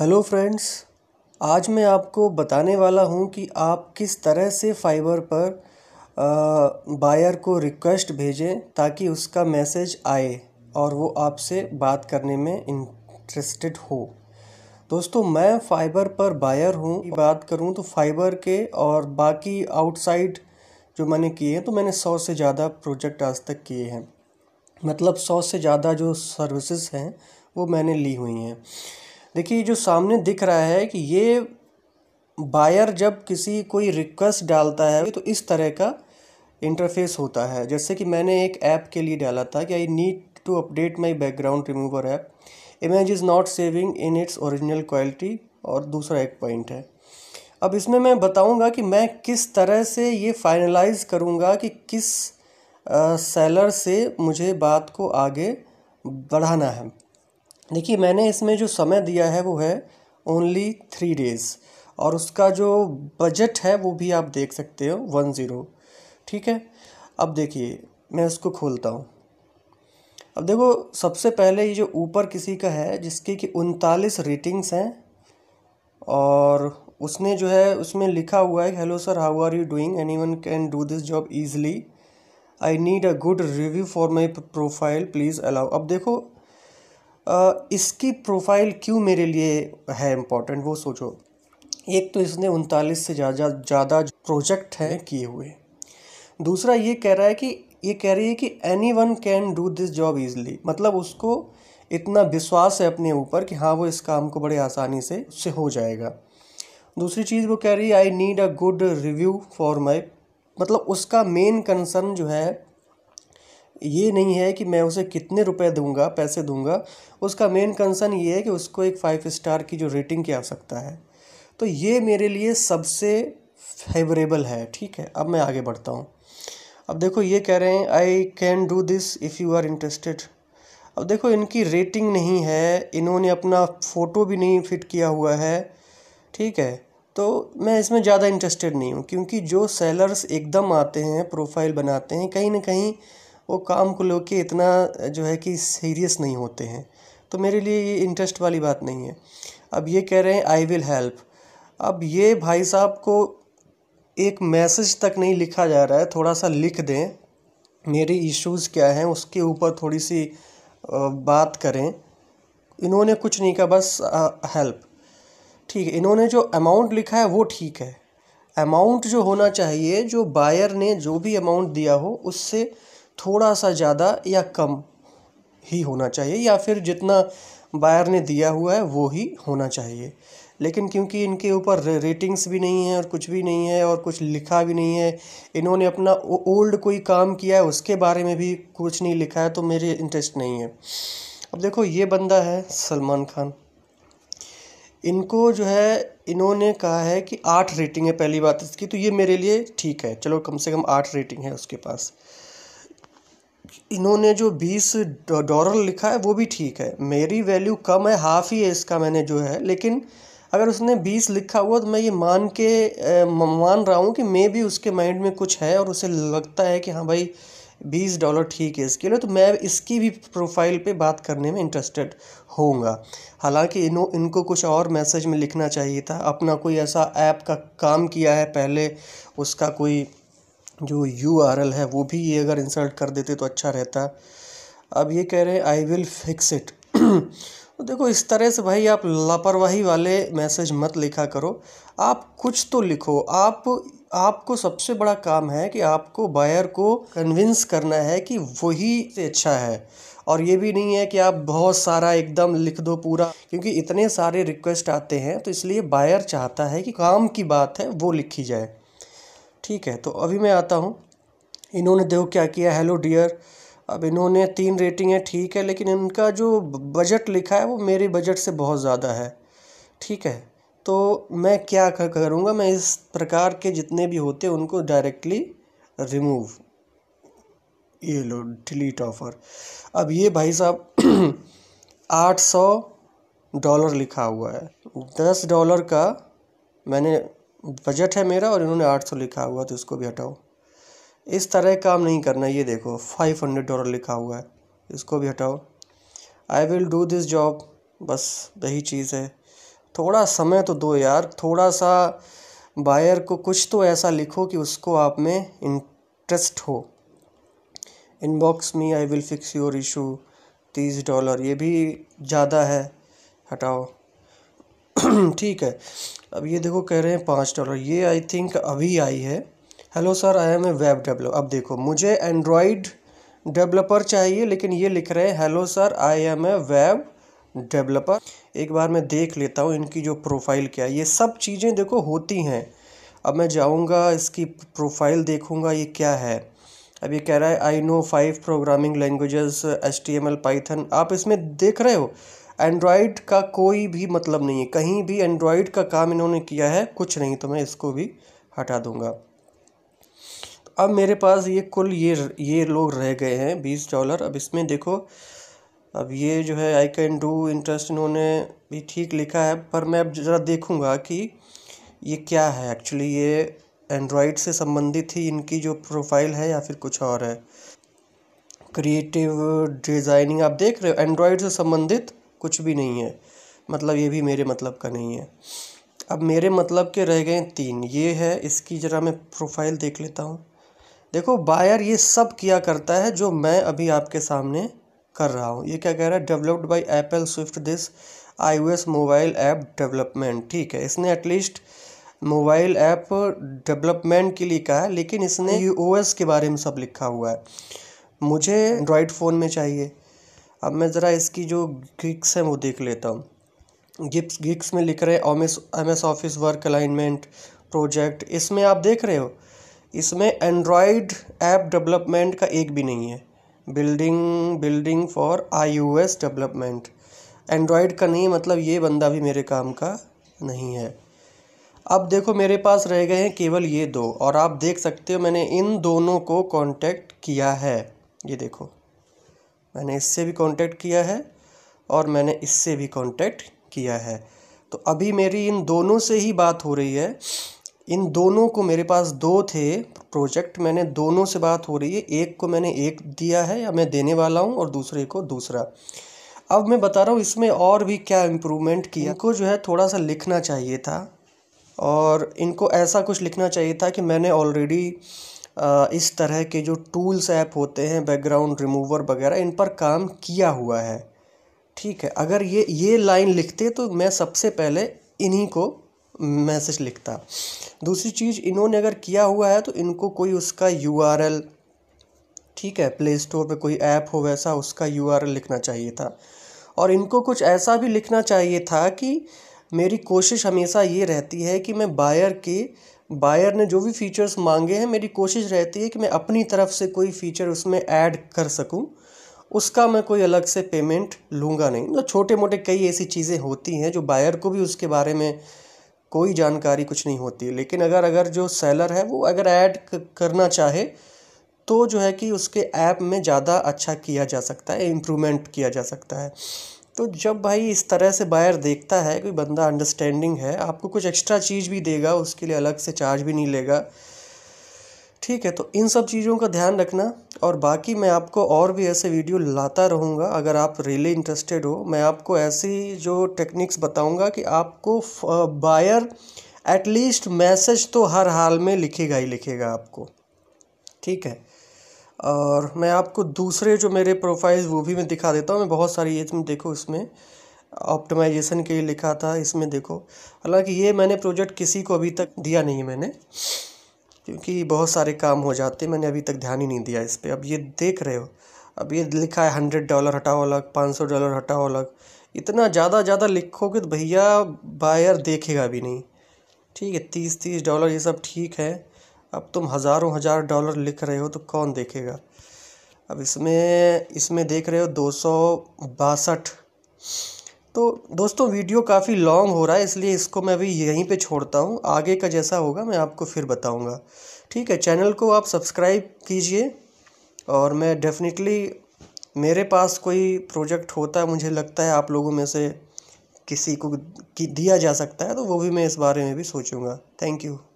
hello friends आज मैं आपको बताने वाला हूँ कि आप किस तरह से फाइबर पर बायर को रिक्वेस्ट भेजें ताकि उसका मैसेज आए और वो आपसे बात करने में इंटरेस्टेड हो दोस्तों मैं फाइबर पर बायर हूँ बात करूँ तो फाइबर के और बाकी आउटसाइड जो मैंने किए हैं तो मैंने सौ से ज़्यादा प्रोजेक्ट आज तक किए हैं मतलब सौ से ज़्यादा जो सर्विसेज हैं वो मैंने ली हुई हैं देखिए जो सामने दिख रहा है कि ये बायर जब किसी कोई रिक्वेस्ट डालता है तो इस तरह का इंटरफेस होता है जैसे कि मैंने एक ऐप के लिए डाला था कि I need to update my background remover app image is not saving in its original quality और दूसरा एक पॉइंट है अब इसमें मैं बताऊंगा कि मैं किस तरह से ये फाइनलाइज करूंगा कि किस सेलर से मुझे बात को आगे बढ़ाना है देखिए मैंने इसमें जो समय दिया है वो है ओनली थ्री डेज़ और उसका जो बजट है वो भी आप देख सकते हो वन ज़ीरो ठीक है अब देखिए मैं उसको खोलता हूँ अब देखो सबसे पहले ये जो ऊपर किसी का है जिसकी कि उनतालीस रेटिंग्स हैं और उसने जो है उसमें लिखा हुआ है hello sir how are you doing any one can do this job easily I need a good review for my profile please allow अब देखो इसकी प्रोफाइल क्यों मेरे लिए है इम्पोर्टेंट वो सोचो एक तो इसने उनतालीस से ज़्यादा ज़्यादा प्रोजेक्ट हैं किए हुए दूसरा ये कह रहा है कि ये कह रही है कि any one can do this job easily मतलब उसको इतना विश्वास है अपने ऊपर कि हाँ वो इस काम को बड़े आसानी से उससे हो जाएगा दूसरी चीज़ वो कह रही है I need a good review for my मतलब उसका मेन कंसर्न जो है ये नहीं है कि मैं उसे कितने रुपए दूंगा पैसे दूंगा उसका मेन कंसर्न ये है कि उसको एक फाइव स्टार की जो रेटिंग की आवश्यकता है तो ये मेरे लिए सबसे फेवरेबल है ठीक है अब मैं आगे बढ़ता हूँ अब देखो ये कह रहे हैं I can do this if you are interested अब देखो इनकी रेटिंग नहीं है इन्होंने अपना फ़ोटो भी नहीं फिट किया हुआ है ठीक है तो मैं इसमें ज़्यादा इंटरेस्टेड नहीं हूँ क्योंकि जो सेलर्स एकदम आते हैं प्रोफाइल बनाते हैं कहीं ना कहीं वो काम को लेके इतना जो है कि सीरियस नहीं होते हैं तो मेरे लिए ये इंटरेस्ट वाली बात नहीं है अब ये कह रहे हैं आई विल हेल्प अब ये भाई साहब को एक मैसेज तक नहीं लिखा जा रहा है थोड़ा सा लिख दें मेरे इश्यूज़ क्या हैं उसके ऊपर थोड़ी सी बात करें इन्होंने कुछ नहीं कहा बस हेल्प ठीक है इन्होंने जो अमाउंट लिखा है वो ठीक है अमाउंट जो होना चाहिए जो बायर ने जो भी अमाउंट दिया हो उससे थोड़ा सा ज़्यादा या कम ही होना चाहिए या फिर जितना बायर ने दिया हुआ है वो ही होना चाहिए लेकिन क्योंकि इनके ऊपर रेटिंग्स भी नहीं है और कुछ भी नहीं है और कुछ लिखा भी नहीं है इन्होंने अपना ओल्ड कोई काम किया है उसके बारे में भी कुछ नहीं लिखा है तो मेरे इंटरेस्ट नहीं है अब देखो ये बंदा है सलमान खान इनको जो है इन्होंने कहा है कि आठ रेटिंग है पहली बात इसकी तो ये मेरे लिए ठीक है चलो कम से कम आठ रेटिंग है उसके पास इन्होंने जो बीस डॉलर लिखा है वो भी ठीक है मेरी वैल्यू कम है हाफ़ ही है इसका मैंने जो है लेकिन अगर उसने बीस लिखा हुआ तो मैं ये मान के मान रहा हूँ कि मे भी उसके माइंड में कुछ है और उसे लगता है कि हाँ भाई बीस डॉलर ठीक है इसके लिए तो मैं इसकी भी प्रोफाइल पे बात करने में इंटरेस्टेड होऊंगा हालांकि इनो इनको कुछ और मैसेज में लिखना चाहिए था अपना कोई ऐसा ऐप का काम किया है पहले उसका कोई जो यू आर एल है वो भी ये अगर इंसर्ट कर देते तो अच्छा रहता अब ये कह रहे हैं आई विल फिक्स इट तो देखो इस तरह से भाई आप लापरवाही वाले मैसेज मत लिखा करो आप कुछ तो लिखो आप आपको सबसे बड़ा काम है कि आपको बायर को कन्विंस करना है कि वही से अच्छा है और ये भी नहीं है कि आप बहुत सारा एकदम लिख दो पूरा क्योंकि इतने सारे रिक्वेस्ट आते हैं तो इसलिए बायर चाहता है कि काम की बात है वो लिखी जाए ठीक है तो अभी मैं आता हूँ इन्होंने देखो क्या किया हेलो डियर अब इन्होंने तीन रेटिंग है ठीक है लेकिन इनका जो बजट लिखा है वो मेरे बजट से बहुत ज़्यादा है ठीक है तो मैं क्या करूँगा मैं इस प्रकार के जितने भी होते हैं उनको डायरेक्टली रिमूव ये लो डिलीट ऑफ़र अब ये भाई साहब आठ सौ डॉलर लिखा हुआ है दस डॉलर का मैंने बजट है मेरा और इन्होंने आठ सौ लिखा हुआ तो इसको भी हटाओ इस तरह काम नहीं करना ये देखो फाइव हंड्रेड डॉलर लिखा हुआ है इसको भी हटाओ I will do this job बस यही चीज़ है थोड़ा समय तो दो यार थोड़ा सा बायर को कुछ तो ऐसा लिखो कि उसको आप में इंटरेस्ट हो inbox me I will fix your issue तीस डॉलर ये भी ज़्यादा है हटाओ ठीक है अब ये देखो कह रहे हैं पाँच डॉलर ये आई थिंक अभी आई है hello sir I am a web develop अब देखो मुझे एंड्रॉयड डेवलपर चाहिए लेकिन ये लिख रहे हैं hello sir I am a web developer एक बार मैं देख लेता हूँ इनकी जो प्रोफाइल क्या है ये सब चीज़ें देखो होती हैं अब मैं जाऊँगा इसकी प्रोफाइल देखूँगा ये क्या है अब ये कह रहा है I know five programming languages H T M L Python आप इसमें देख रहे हो एंड्रॉयड का कोई भी मतलब नहीं है कहीं भी एंड्रॉयड का काम इन्होंने किया है कुछ नहीं तो मैं इसको भी हटा दूँगा अब मेरे पास ये कुल ये ये लोग रह गए हैं बीस डॉलर अब इसमें देखो अब ये जो है आई कैन डू इंटरेस्ट इन्होंने भी ठीक लिखा है पर मैं अब ज़रा देखूँगा कि ये क्या है एक्चुअली ये एंड्रॉयड से संबंधित ही इनकी जो प्रोफाइल है या फिर कुछ और है क्रिएटिव डिज़ाइनिंग आप देख रहे हो एंड्रॉयड से संबंधित कुछ भी नहीं है मतलब ये भी मेरे मतलब का नहीं है अब मेरे मतलब के रह गए तीन ये है इसकी ज़रा मैं प्रोफाइल देख लेता हूँ देखो बायर ये सब किया करता है जो मैं अभी आपके सामने कर रहा हूँ ये क्या कह रहा है developed by Apple Swift this iOS mobile app development ठीक है इसने एटलीस्ट मोबाइल ऐप डेवलपमेंट के लिए कहा है लेकिन इसने यू के बारे में सब लिखा हुआ है मुझे एंड्रॉयड फ़ोन में चाहिए अब मैं ज़रा इसकी जो ग्रिक्स हैं वो देख लेता हूँ गिप्स गिक्स में लिख रहे M S M S office work alignment project इसमें आप देख रहे हो इसमें एंड्रॉयड ऐप डेवलपमेंट का एक भी नहीं है building building for I U S development Android का नहीं मतलब ये बंदा भी मेरे काम का नहीं है अब देखो मेरे पास रह गए हैं केवल ये दो और आप देख सकते हो मैंने इन दोनों को कॉन्टेक्ट किया है ये देखो मैंने इससे भी कांटेक्ट किया है और मैंने इससे भी कांटेक्ट किया है तो अभी मेरी इन दोनों से ही बात हो रही है इन दोनों को मेरे पास दो थे प्रोजेक्ट मैंने दोनों से बात हो रही है एक को मैंने एक दिया है या मैं देने वाला हूँ और दूसरे को दूसरा अब मैं बता रहा हूँ इसमें और भी क्या इम्प्रूवमेंट किया इनको जो है थोड़ा सा लिखना चाहिए था और इनको ऐसा कुछ लिखना चाहिए था कि मैंने ऑलरेडी इस तरह के जो टूल्स ऐप होते हैं बैकग्राउंड रिमूवर वगैरह इन पर काम किया हुआ है ठीक है अगर ये ये लाइन लिखते तो मैं सबसे पहले इन्हीं को मैसेज लिखता दूसरी चीज़ इन्होंने अगर किया हुआ है तो इनको कोई उसका यू ठीक है प्ले स्टोर पर कोई ऐप हो वैसा उसका यू लिखना चाहिए था और इनको कुछ ऐसा भी लिखना चाहिए था कि मेरी कोशिश हमेशा ये रहती है कि मैं बायर के बायर ने जो भी फीचर्स मांगे हैं मेरी कोशिश रहती है कि मैं अपनी तरफ से कोई फीचर उसमें ऐड कर सकूं उसका मैं कोई अलग से पेमेंट लूँगा नहीं मतलब तो छोटे मोटे कई ऐसी चीज़ें होती हैं जो बायर को भी उसके बारे में कोई जानकारी कुछ नहीं होती लेकिन अगर अगर जो सेलर है वो अगर ऐड करना चाहे तो जो है कि उसके ऐप में ज़्यादा अच्छा किया जा सकता है इम्प्रूवमेंट किया जा सकता है तो जब भाई इस तरह से बायर देखता है कोई बंदा अंडरस्टैंडिंग है आपको कुछ एक्स्ट्रा चीज़ भी देगा उसके लिए अलग से चार्ज भी नहीं लेगा ठीक है तो इन सब चीज़ों का ध्यान रखना और बाकी मैं आपको और भी ऐसे वीडियो लाता रहूँगा अगर आप रियली इंटरेस्टेड हो मैं आपको ऐसी जो टेक्निक्स बताऊँगा कि आपको बायर एटलीस्ट मैसेज तो हर हाल में लिखेगा ही लिखेगा आपको ठीक है और मैं आपको दूसरे जो मेरे प्रोफाइल्स वो भी मैं दिखा देता हूँ मैं बहुत सारी ये तुम देखो इसमें ऑप्टिमाइजेशन के लिए लिखा था इसमें देखो हालांकि ये मैंने प्रोजेक्ट किसी को अभी तक दिया नहीं मैंने क्योंकि बहुत सारे काम हो जाते मैंने अभी तक ध्यान ही नहीं दिया इस पर अब ये देख रहे हो अब ये लिखा है हंड्रेड डॉलर हटाओ अलग पाँच सौ डॉलर हटाओ अलग इतना ज़्यादा ज़्यादा लिखोगे तो भैया बायर देखेगा भी नहीं ठीक है तीस तीस डॉलर ये सब ठीक है अब तुम हज़ारों हज़ार डॉलर लिख रहे हो तो कौन देखेगा अब इसमें इसमें देख रहे हो दो सौ बासठ तो दोस्तों वीडियो काफ़ी लॉन्ग हो रहा है इसलिए इसको मैं अभी यहीं पे छोड़ता हूँ आगे का जैसा होगा मैं आपको फिर बताऊँगा ठीक है चैनल को आप सब्सक्राइब कीजिए और मैं डेफिनेटली मेरे पास कोई प्रोजेक्ट होता है मुझे लगता है आप लोगों में से किसी को दिया जा सकता है तो वो भी मैं इस बारे में भी सोचूंगा थैंक यू